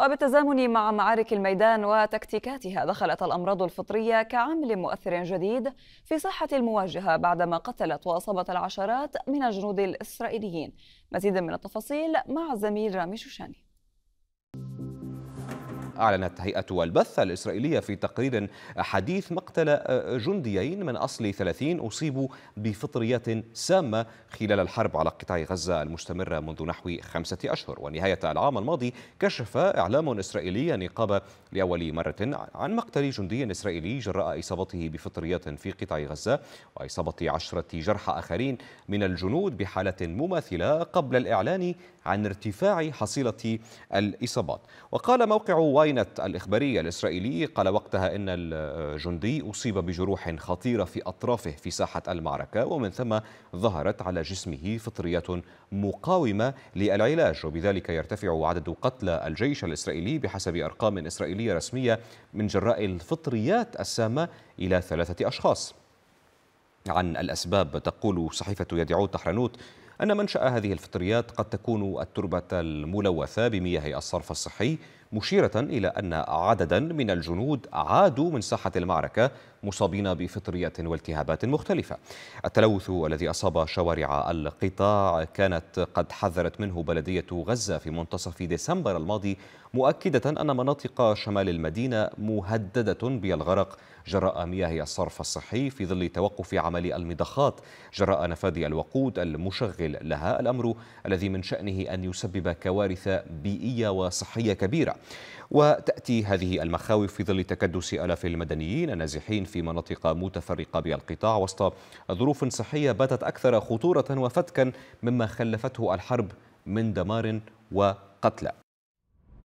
وبالتزامن مع معارك الميدان وتكتيكاتها دخلت الأمراض الفطرية كعامل مؤثر جديد في صحة المواجهة بعدما قتلت وأصابت العشرات من الجنود الإسرائيليين مزيد من التفاصيل مع زميل رامي شوشاني أعلنت هيئة البث الإسرائيلية في تقرير حديث مقتل جنديين من أصل 30 أصيبوا بفطريات سامة خلال الحرب على قطاع غزة المستمرة منذ نحو خمسة أشهر ونهاية العام الماضي كشف إعلام إسرائيلي نقابة لأول مرة عن مقتل جندي إسرائيلي جراء إصابته بفطريات في قطاع غزة وإصابة عشرة جرحى آخرين من الجنود بحالة مماثلة قبل الإعلان عن ارتفاع حصيلة الإصابات وقال موقع واينت الإخباري الإسرائيلي قال وقتها إن الجندي أصيب بجروح خطيرة في أطرافه في ساحة المعركة ومن ثم ظهرت على جسمه فطريات مقاومة للعلاج وبذلك يرتفع عدد قتلى الجيش الإسرائيلي بحسب أرقام إسرائيلية رسمية من جراء الفطريات السامة إلى ثلاثة أشخاص عن الأسباب تقول صحيفة يدعو تحرنوت أن منشأ هذه الفطريات قد تكون التربة الملوثة بمياه الصرف الصحي مشيرة إلى أن عددا من الجنود عادوا من ساحة المعركة مصابين بفطريات والتهابات مختلفة التلوث الذي أصاب شوارع القطاع كانت قد حذرت منه بلدية غزة في منتصف ديسمبر الماضي مؤكدة أن مناطق شمال المدينة مهددة بالغرق جراء مياه الصرف الصحي في ظل توقف عمل المضخات جراء نفاذ الوقود المشغل المشاكل لها الأمر الذي من شأنه أن يسبب كوارث بيئية وصحية كبيرة وتأتي هذه المخاوف في ظل تكدس ألاف المدنيين النازحين في مناطق متفرقة بالقطاع وسط ظروف صحية باتت أكثر خطورة وفتكا مما خلفته الحرب من دمار وقتلى